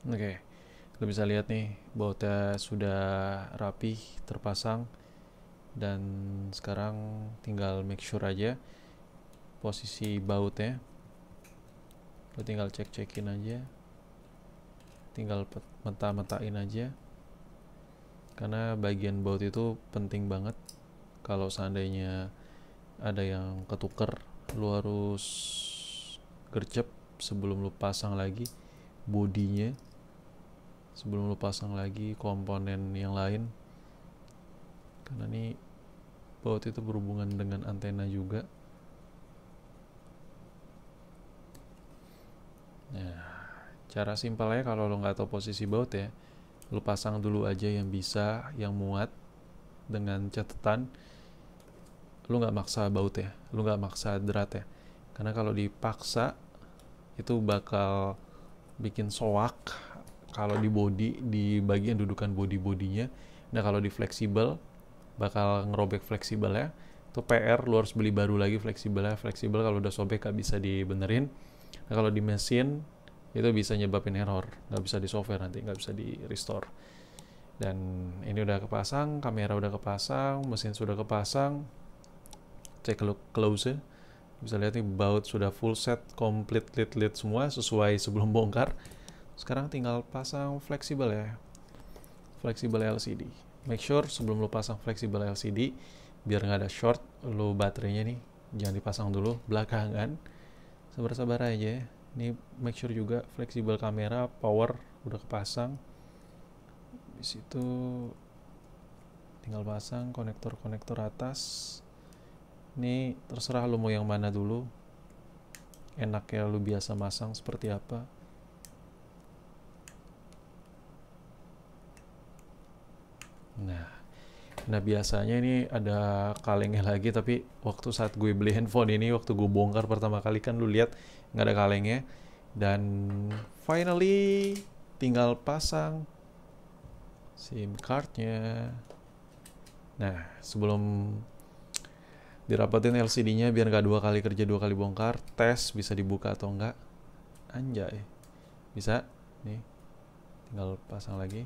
oke okay. lo bisa lihat nih bautnya sudah rapi terpasang dan sekarang tinggal make sure aja posisi bautnya lo tinggal cek-cekin aja tinggal mentah-mentahin aja karena bagian baut itu penting banget kalau seandainya ada yang ketuker lu harus gercep sebelum lu pasang lagi bodinya sebelum lu pasang lagi komponen yang lain karena ini baut itu berhubungan dengan antena juga nah cara simpelnya kalau lo nggak tahu posisi baut ya lo pasang dulu aja yang bisa yang muat dengan catatan lu nggak maksa baut ya lu nggak maksa derat ya karena kalau dipaksa itu bakal bikin soak kalau di body di bagian dudukan body bodinya nah kalau di fleksibel bakal ngerobek fleksibel ya itu PR lu harus beli baru lagi fleksibel ya fleksibel kalau udah sobek gak bisa dibenerin nah kalau di mesin itu bisa nyebabin error nggak bisa di software nanti nggak bisa di restore dan ini udah kepasang kamera udah kepasang mesin sudah kepasang Cek a look closer bisa lihat nih baut sudah full set complete lead lead semua sesuai sebelum bongkar sekarang tinggal pasang fleksibel ya fleksibel LCD make sure sebelum lo pasang fleksibel LCD biar nggak ada short lo baterainya nih jangan dipasang dulu belakangan sabar-sabar aja ini make sure juga fleksibel kamera power udah kepasang Disitu tinggal pasang konektor-konektor atas ini terserah lo mau yang mana dulu enaknya lo biasa masang seperti apa nah nah biasanya ini ada kalengnya lagi tapi waktu saat gue beli handphone ini waktu gue bongkar pertama kali kan lu lihat nggak ada kalengnya dan finally tinggal pasang SIM cardnya nah sebelum dirapatin LCD-nya biar nggak dua kali kerja dua kali bongkar tes bisa dibuka atau enggak anjay bisa nih tinggal pasang lagi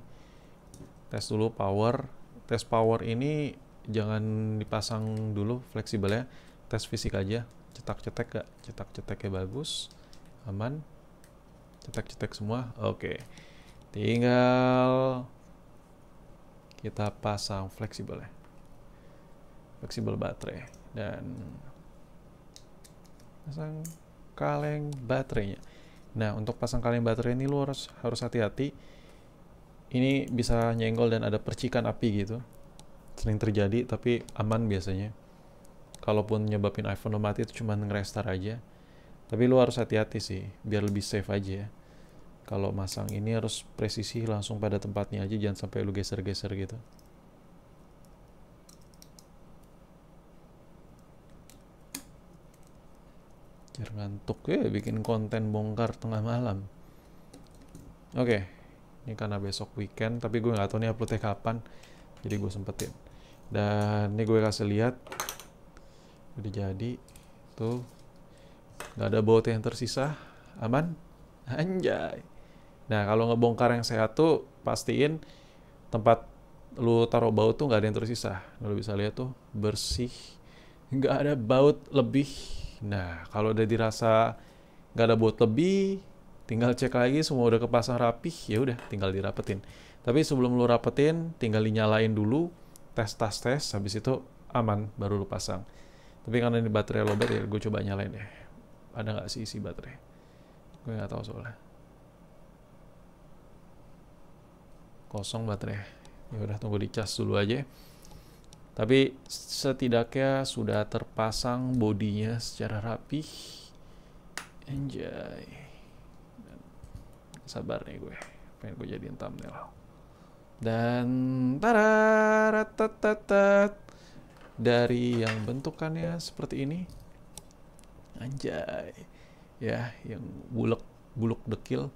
tes dulu power tes power ini jangan dipasang dulu fleksibel ya tes fisik aja cetak cetek gak cetak ceteknya bagus aman cetak cetek semua oke tinggal kita pasang fleksibel ya fleksibel baterai dan pasang kaleng baterainya. Nah, untuk pasang kaleng baterai ini lu harus harus hati-hati. Ini bisa nyenggol dan ada percikan api gitu. Sering terjadi tapi aman biasanya. Kalaupun nyebabin iPhone lo mati itu cuma ngerestar aja. Tapi lu harus hati-hati sih, biar lebih safe aja ya. Kalau masang ini harus presisi langsung pada tempatnya aja, jangan sampai lu geser-geser gitu. anjir ngantuk ya bikin konten bongkar tengah malam oke okay. ini karena besok weekend tapi gue nggak tahu nih uploadnya kapan jadi gue sempetin dan ini gue kasih lihat udah jadi tuh nggak ada baut yang tersisa aman anjay nah kalau ngebongkar yang sehat tuh pastiin tempat lu taruh baut tuh nggak ada yang tersisa lu bisa lihat tuh bersih nggak ada baut lebih Nah, kalau udah dirasa nggak ada buat lebih, tinggal cek lagi semua udah kepasang rapih, ya udah tinggal dirapetin. Tapi sebelum lu rapetin, tinggal dinyalain dulu, tes tes tes, habis itu aman, baru lu pasang. Tapi karena ini baterai lobet ya, gue coba nyalain deh. Ada nggak sih isi baterai? Gue nggak tahu soalnya. Kosong baterai. Ya udah tunggu dicas dulu aja. Tapi setidaknya sudah terpasang bodinya secara rapih. Enjoy. Sabar nih gue. Pengen gue jadiin thumbnail. Dan tarat dari yang bentukannya seperti ini. Anjay. Ya, yang bulek buluk dekil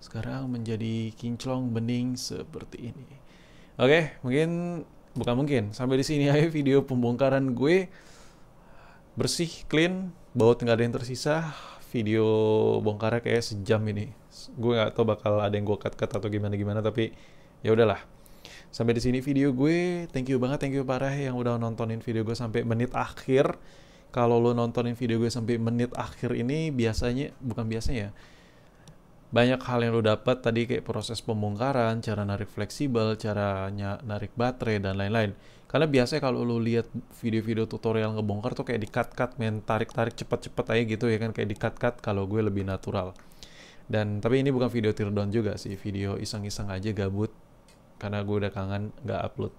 sekarang menjadi kinclong bening seperti ini. Oke, mungkin bukan mungkin. Sampai di sini aja video pembongkaran gue bersih, clean, baut nggak ada yang tersisa. Video bongkarnya kayak sejam ini. Gue nggak tahu bakal ada yang gue cut-cut atau gimana-gimana, tapi ya udahlah. Sampai di sini video gue. Thank you banget, thank you parah yang udah nontonin video gue sampai menit akhir. Kalau lo nontonin video gue sampai menit akhir ini biasanya bukan biasanya ya banyak hal yang lo dapat tadi kayak proses pembongkaran, cara narik fleksibel, caranya narik baterai dan lain-lain. Karena biasanya kalau lo lihat video-video tutorial ngebongkar tuh kayak di cut-cut main tarik-tarik cepet-cepet aja gitu ya kan kayak di cut-cut kalau gue lebih natural. Dan tapi ini bukan video teardown juga sih, video iseng-iseng aja gabut karena gue udah kangen nggak upload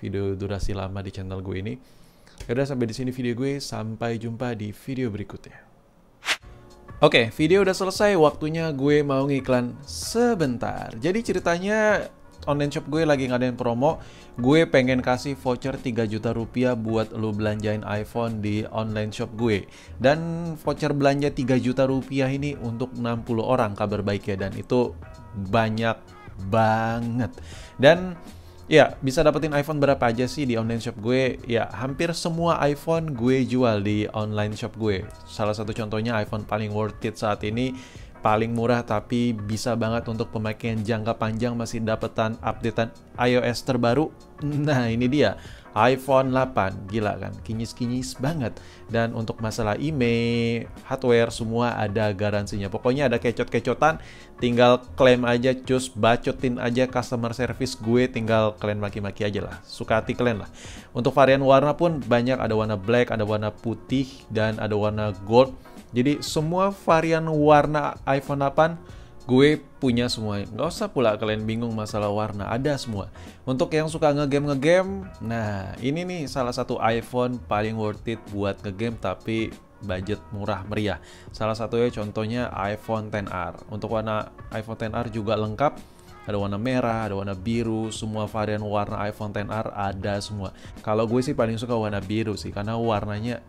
video durasi lama di channel gue ini. Ya udah sampai di sini video gue, sampai jumpa di video berikutnya. Oke, okay, video udah selesai, waktunya gue mau ngiklan sebentar. Jadi ceritanya online shop gue lagi ngadain promo, gue pengen kasih voucher 3 juta rupiah buat lo belanjain iPhone di online shop gue. Dan voucher belanja 3 juta rupiah ini untuk 60 orang kabar baik ya, dan itu banyak banget. Dan Ya, bisa dapetin iPhone berapa aja sih di online shop gue? Ya, hampir semua iPhone gue jual di online shop gue. Salah satu contohnya iPhone paling worth it saat ini paling murah tapi bisa banget untuk pemakaian jangka panjang masih dapetan updatean iOS terbaru. Nah, ini dia iPhone 8 gila kan kinyis-kinyis banget dan untuk masalah IMEI hardware semua ada garansinya pokoknya ada kecot-kecotan tinggal klaim aja cus bacotin aja customer service gue tinggal kalian maki-maki aja lah suka hati kalian lah untuk varian warna pun banyak ada warna black ada warna putih dan ada warna gold jadi semua varian warna iPhone 8 gue punya semua nggak usah pula kalian bingung masalah warna ada semua untuk yang suka ngegame ngegame nah ini nih salah satu iPhone paling worth it buat ngegame tapi budget murah meriah salah satunya contohnya iPhone 10R untuk warna iPhone 10R juga lengkap ada warna merah, ada warna biru, semua varian warna iPhone XR ada semua. Kalau gue sih paling suka warna biru sih karena warnanya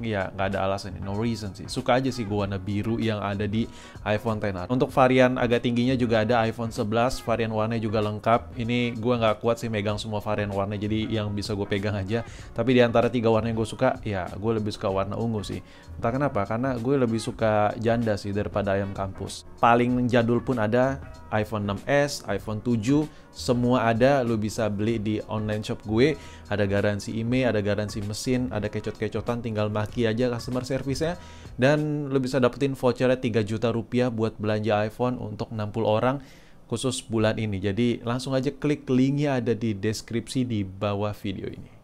ya nggak ada alasan ya. no reason sih suka aja sih gua warna biru yang ada di iPhone XR nah, untuk varian agak tingginya juga ada iPhone 11 varian warna juga lengkap ini gue nggak kuat sih megang semua varian warna jadi yang bisa gue pegang aja tapi di antara tiga warna yang gue suka ya gue lebih suka warna ungu sih entah kenapa karena gue lebih suka janda sih daripada ayam kampus paling jadul pun ada iPhone 6s iPhone 7 semua ada lu bisa beli di online shop gue ada garansi email ada garansi mesin ada kecot-kecotan tinggal maki aja customer service-nya dan lu bisa dapetin vouchernya 3 juta rupiah buat belanja iPhone untuk 60 orang khusus bulan ini jadi langsung aja klik linknya ada di deskripsi di bawah video ini